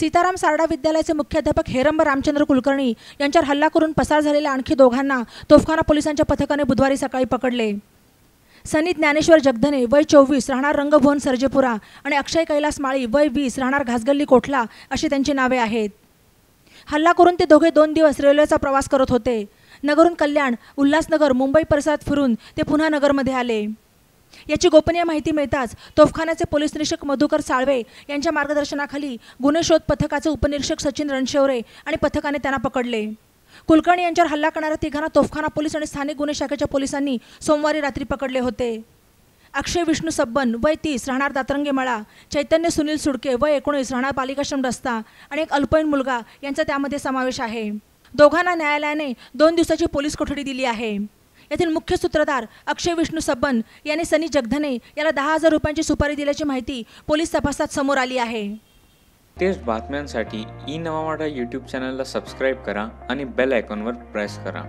सीताराम सारडा विद्यालयाचे मुख्याध्यापक हेरंब रामचंद्र कुलकर्णी यांच्यावर हल्ला करून पसार झालेल्या आणखी दोघांना तोफखाना पोलिसांच्या पथकाने बुधवारी सकाळी पकडले सनी ज्ञानेश्वर जगधने वय चोवीस राहणार रंगभुवन सर्जेपुरा आणि अक्षय कैलास माळी वय वीस राहणार घासगल्ली कोठला अशी त्यांची नावे आहेत हल्ला करून ते दोघे दोन दिवस रेल्वेचा प्रवास करत होते नगरून कल्याण उल्हासनगर मुंबई परिसरात फिरून ते पुन्हा नगरमध्ये आले याची गोपनीय माहिती मिळताच तोफखानाचे पोलीस निरीक्षक मधुकर साळवे यांच्या मार्गदर्शनाखाली गुन्हे शोध पथकाचे उपनिरीक्षक सचिन रणशेवरे आणि पथकाने त्यांना पकडले कुलकर्णी यांच्यावर हल्ला करणाऱ्या तिघांना तोफखाना पोलीस आणि स्थानिक गुन्हे शाखेच्या पोलिसांनी सोमवारी रात्री पकडले होते अक्षय विष्णू सब्बन वय तीस राहणार दातरंगे मळा चैतन्य सुनील सुडके वय एकोणीस राहणार पालिकाश्रम रस्ता आणि एक अल्पवयीन मुलगा यांचा त्यामध्ये समावेश आहे दोघांना न्यायालयाने दोन दिवसाची पोलीस कोठडी दिली आहे येथील मुख्य सूत्रधार अक्षय विष्णू सब्बन यांनी सनी जगधने याला दहा हजार रुपयांची सुपारी दिल्याची माहिती पोलीस तपासात समोर आली आहे तेच बातम्यांसाठी ई नवावाडा यूट्यूब चॅनलला सबस्क्राईब करा आणि बेल आयकॉनवर प्रेस करा